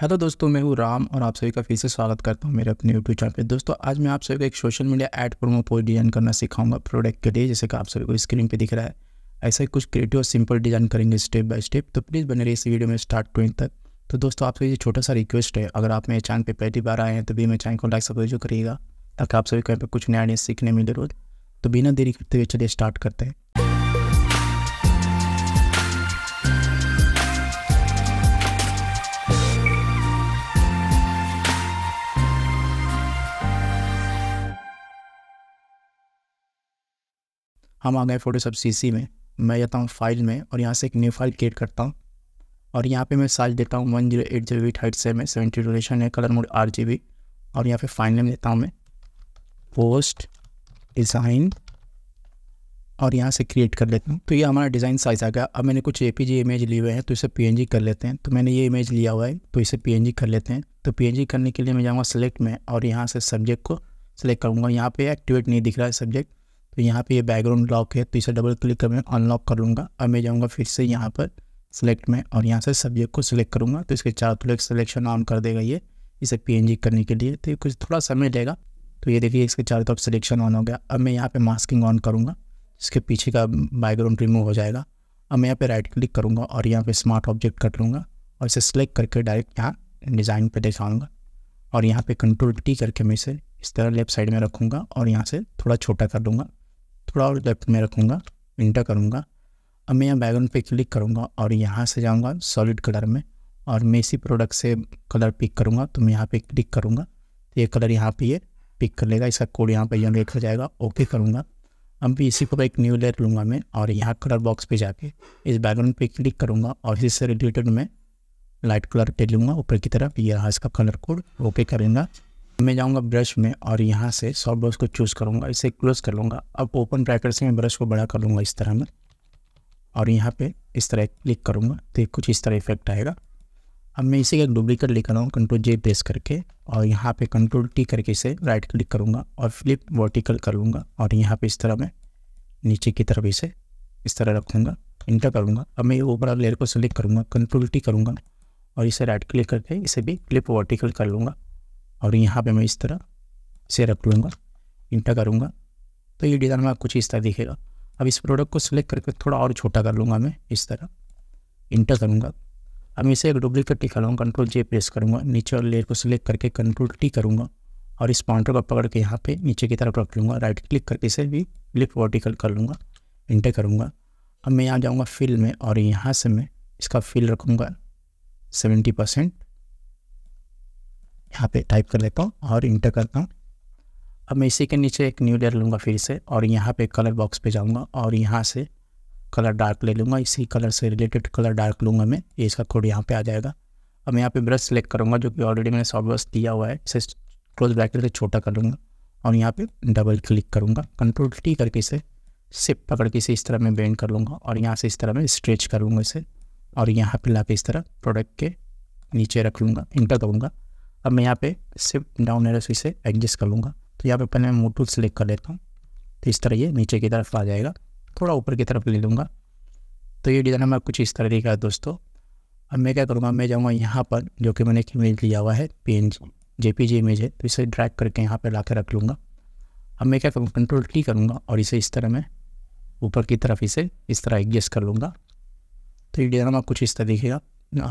hello दोस्तों मैं हूँ राम और आप सभी का फिर से स्वागत करता हूँ मेरे अपने यूट्यूब चैनल पे दोस्तों आज मैं आप सभी को एक social media ad promo post design करना सिखाऊंगा प्रोडक्ट के लिए जैसे कि आप सभी को स्क्रीन पे दिख रहा है ऐसा ही कुछ क्रिएटिव और सिंपल डिज़ाइन करेंगे स्टेप बाय स्टेप तो प्लीज़ बने रही इस वीडियो में स्टार्ट टू तक तो दोस्तों आप ये छोटा सा रिक्वेस्ट है अगर आप मेरे चैनल पर पहली बार आए हैं तो भी मेरे चैनल को लाइक सब्सक्राइब करिएगा ताकि आप सभी को यहाँ पर कुछ नया नया सीखने मिले रोज तो बिना देरी करते हुए चलिए स्टार्ट करते हैं हम आ गए फोटोशॉप सीसी में मैं जाता हूँ फाइल में और यहाँ से एक न्यू फाइल क्रिएट करता हूँ और यहाँ पे मैं साइज देता हूँ one zero eight zero eight height से मैं सेवेंटी रोटेशन है colour mode R G B और यहाँ पे फाइल नेम देता हूँ मैं पोस्ट डिज़ाइन और यहाँ से क्रिएट कर लेता हूँ तो ये हमारा डिज़ाइन साइज़ आ गया अब मैंने कुछ ए इमेज लिए हुए हैं तो इसे पी कर लेते हैं तो मैंने ये इमेज लिया हुआ है तो इसे पी कर लेते हैं तो पी करने के लिए मैं जाऊँगा सेलेक्ट में और यहाँ से सब्जेक्ट को सेलेक्ट करूँगा यहाँ पर एक्टिवेट नहीं दिख रहा है सब्जेक्ट तो यहाँ पे ये बैकग्राउंड लॉक है तो इसे डबल क्लिक कर मैं अनलॉक कर लूँगा अब मैं जाऊँगा फिर से यहाँ पर सिलेक्ट में और यहाँ से सब्जेक्ट को सिलेक्ट करूँगा तो इसके चार प्लेट सिलेक्शन ऑन कर देगा ये इसे पी करने के लिए तो कुछ थोड़ा समय लेगा तो ये देखिए इसके चारों तरफ सिलेक्शन ऑन हो गया अब मैं यहाँ पर मास्किंग ऑन करूँगा इसके पीछे का बैकग्राउंड रिमूव हो जाएगा अब मैं यहाँ पे राइट क्लिक करूँगा और यहाँ पे स्मार्ट ऑब्जेक्ट कर लूँगा और इसे सेलेक्ट करके डायरेक्ट यहाँ डिज़ाइन पे दिखाऊँगा और यहाँ पे कंट्रोल टी करके मैं इसे इस तरह लेफ्ट साइड में रखूँगा और यहाँ से थोड़ा छोटा कर लूँगा थोड़ा और लेफ्ट में रखूँगा इंटर करूँगा अब मैं यहाँ बैकग्राउंड पे क्लिक करूँगा और यहाँ से जाऊँगा सॉलिड कलर में और मैं इसी प्रोडक्ट से कलर पिक करूँगा तो मैं यहाँ पे क्लिक करूँगा तो ये कलर यहाँ पे ये पिक कर लेगा इसका कोड यहाँ पे जनरेट हो जाएगा ओके करूँगा अब भी इसी को एक न्यू लेयर लूँगा मैं और यहाँ कलर बॉक्स पे जाके इस बैकग्राउंड पे क्लिक करूँगा और इससे रिलेटेड मैं लाइट कलर पे लूँगा ऊपर की तरफ ये रहा इसका कलर कोड ओके करूँगा मैं जाऊंगा ब्रश में और यहाँ से सॉफ्ट ब्रश को चूज़ करूँगा इसे क्लोज कर लूँगा अब ओपन ब्रैकेट से मैं ब्रश को बड़ा कर लूँगा इस तरह में और यहाँ पे इस तरह क्लिक करूँगा तो कुछ इस तरह इफेक्ट आएगा अब मैं इसे एक डुप्लीकेट लेकर आऊँ कंट्रोल जे प्रेस करके और यहाँ पे कंट्रोल टी करके इसे राइट क्लिक करूँगा और फ्लिप वर्टिकल कर लूँगा और यहाँ पे इस तरह मैं नीचे की तरफ इसे इस तरह रखूँगा इंटर करूँगा अब मैं ये ओवरऑल लेयर को सिलेक्ट करूँगा कंट्रोल टी करूँगा और इसे राइट क्लिक करके इसे भी क्लिप वर्टिकल कर लूँगा और यहाँ पे मैं इस तरह से रख लूँगा इंटर करूँगा तो ये डिज़ाइन में कुछ इस तरह दिखेगा अब इस प्रोडक्ट को सिलेक्ट करके थोड़ा और छोटा कर लूँगा मैं इस तरह इंटर करूँगा अब इसे एक डुप्लीकेट टी लूँगा कंट्रोल जे प्रेस करूँगा नीचे और लेयर को सिलेक्ट करके कंट्रोल टी करूँगा और इस पाउंटर को पकड़ के यहाँ पे नीचे की तरफ रख लूँगा राइट क्लिक करके इसे भी लिफ्ट वर्टिकल कर लूँगा इंटर करूँगा अब मैं यहाँ जाऊँगा फिल में और यहाँ से मैं इसका फिल रखूँगा सेवेंटी परसेंट यहाँ पे टाइप कर लेता हूँ और इंटर करता हूँ अब मैं इसी के नीचे एक न्यू लेयर लूँगा फिर से और यहाँ पे कलर बॉक्स पे जाऊँगा और यहाँ से कलर डार्क ले लूँगा इसी कलर से रिलेटेड कलर डार्क लूँगा मैं ये इसका कोड यहाँ पे आ जाएगा अब मैं यहाँ पे ब्रश सेलेक्ट करूँगा जो कि ऑलरेडी मैंने सॉफ्टवेयर दिया हुआ है इसे क्लोज ब्रैकेट से छोटा कर लूँगा और यहाँ पर डबल क्लिक करूँगा कंट्रोल टी करके इसे सिप पकड़ के इसे इस तरह मैं बेंड कर लूँगा और यहाँ से इस तरह मैं स्ट्रेच करूँगा इसे और यहाँ पर ला के इस तरह प्रोडक्ट के नीचे रख लूँगा इंटर करूँगा अब मैं यहाँ पे सिर्फ डाउन एरो से इसे एडजस्ट कर लूँगा तो यहाँ पे पहले मैं मोटू सेलेक्ट कर लेता हूँ तो इस तरह ये नीचे की तरफ आ जाएगा थोड़ा ऊपर की तरफ ले लूँगा तो ये डिज़ाइन हमारा कुछ इस तरह दिखा है दोस्तों अब मैं क्या करूँगा मैं जाऊँगा यहाँ पर जो कि मैंने एक इमेज लिया हुआ है पी एन जी इमेज है तो इसे ड्रैग करके यहाँ पर ला कर रख लूँगा अब मैं क्या करूँगा कंट्रोल टी करूँगा और इसे इस तरह मैं ऊपर की तरफ इसे इस तरह एडजस्ट कर लूँगा तो ये डिज़ाइन हमारा कुछ इस तरह दिखेगा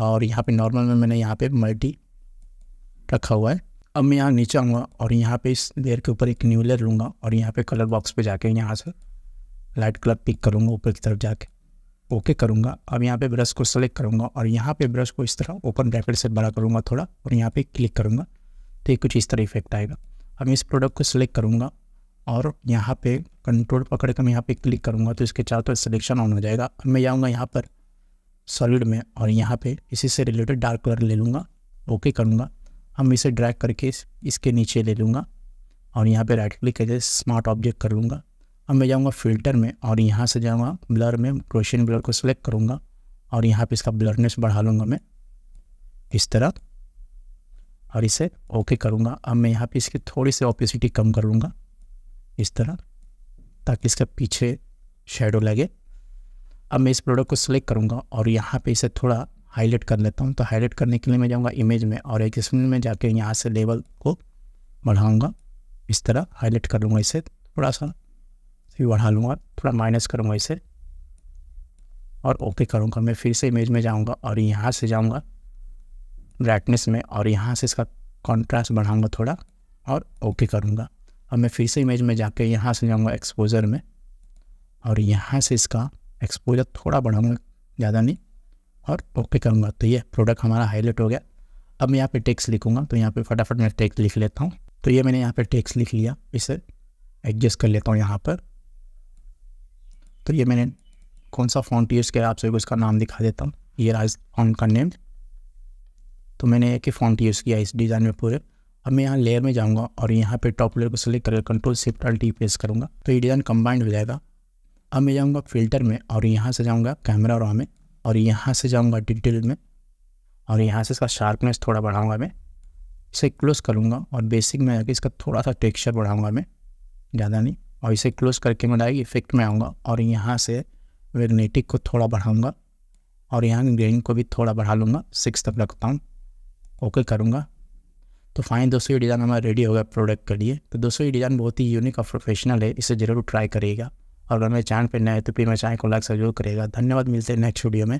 और यहाँ पे नॉर्मल में मैंने यहाँ पे मल्टी रखा हुआ है अब मैं यहाँ नीचे आऊँगा और यहाँ पे इस लेयर के ऊपर एक न्यू लेयर लूँगा और यहाँ पे कलर बॉक्स पे जाके यहाँ से लाइट कलर पिक करूँगा ऊपर की तरफ जाके ओके करूँगा अब यहाँ पे ब्रश को सेलेक्ट करूँगा और यहाँ पे ब्रश को इस तरह ओपन ब्रैकेट से बड़ा करूँगा थोड़ा और यहाँ पे क्लिक करूँगा तो ये कुछ इस तरह इफेक्ट आएगा अब इस प्रोडक्ट को सिलेक्ट करूँगा और यहाँ पर कंट्रोल पकड़ कर मैं यहाँ पर क्लिक करूँगा तो इसके चारों तरफ सिलेक्शन ऑन हो जाएगा अब मैं जाऊँगा यहाँ पर सॉलिड में और यहाँ पर इसी से रिलेटेड डार्क कलर ले लूँगा ओके करूँगा हम इसे ड्रैग करके इसके नीचे ले लूँगा और यहाँ पे राइट क्लिक करके स्मार्ट ऑब्जेक्ट कर लूँगा अब मैं जाऊँगा फिल्टर में और यहाँ से जाऊँगा ब्लर में क्रोशियन ब्लर को सिलेक्ट करूँगा और यहाँ पे इसका ब्लरनेस बढ़ा लूँगा मैं इस तरह और इसे ओके करूँगा अब मैं यहाँ पे इसकी थोड़ी सी ऑपिसिटी कम कर लूँगा इस तरह ताकि इसका पीछे शेडो लगे अब मैं इस प्रोडक्ट को सिलेक्ट करूँगा और यहाँ पर इसे थोड़ा हाईलाइट कर लेता हूँ तो हाईलाइट करने के लिए मैं जाऊँगा इमेज में और एक स्क्रीन में जाके यहाँ से लेवल को बढ़ाऊँगा इस तरह हाईलाइट कर लूँगा इसे थोड़ा सा फिर बढ़ा लूँगा थोड़ा माइनस करूँगा इसे और ओके करूँगा मैं फिर से इमेज में जाऊँगा और यहाँ से जाऊँगा ब्राइटनेस में और यहाँ से इसका कॉन्ट्रास्ट बढ़ाऊँगा थोड़ा और ओके करूँगा अब मैं फिर से इमेज में जाके यहाँ से जाऊँगा एक्सपोज़र में और यहाँ से इसका एक्सपोज़र थोड़ा बढ़ाऊँगा ज़्यादा नहीं और ओके करूँगा तो ये प्रोडक्ट हमारा हाईलाइट हो गया अब मैं यहाँ पे टेक्स्ट लिखूँगा तो यहाँ पे फटाफट मैं टेक्स्ट लिख लेता हूँ तो ये मैंने यहाँ पे टेक्स्ट लिख लिया इसे एडजस्ट कर लेता हूँ यहाँ पर तो ये मैंने कौन सा फॉन्ट यूज़ किया आप सभी को इसका नाम दिखा देता हूँ ये राज फॉन्ट का नेम तो मैंने एक ही फॉन्ट यूज़ किया इस डिज़ाइन में पूरे अब मैं यहाँ लेयर में जाऊँगा और यहाँ पर टॉप लेयर को सिलेक्ट करके control shift alt T press करूँगा तो ये डिज़ाइन कम्बाइंड हो जाएगा अब मैं जाऊँगा फिल्टर में और यहाँ से जाऊँगा कैमरा रॉ में और यहाँ से जाऊँगा डिटेल में और यहाँ से इसका शार्पनेस थोड़ा बढ़ाऊँगा मैं इसे क्लोज़ करूँगा और बेसिक में आके इसका थोड़ा सा टेक्सचर बढ़ाऊँगा मैं ज़्यादा नहीं और इसे क्लोज़ करके मैं डायरेक्ट इफेक्ट में आऊँगा और यहाँ से वेगनेटिक को थोड़ा बढ़ाऊँगा और यहाँ ग्रेन को भी थोड़ा बढ़ा लूँगा सिक्स तक रखता हूँ ओके करूँगा तो फाइन दोस्तों ये डिज़ाइन हमारा रेडी हो गया प्रोडक्ट के लिए तो दोस्तों ये डिज़ाइन बहुत ही यूनिक और प्रोफेशनल है इसे ज़रूर ट्राई करिएगा और अगर मेरे चैनल पर नए तो फिर मैं चैनल को लाइक सहयोग करेगा धन्यवाद मिलते हैं नेक्स्ट वीडियो में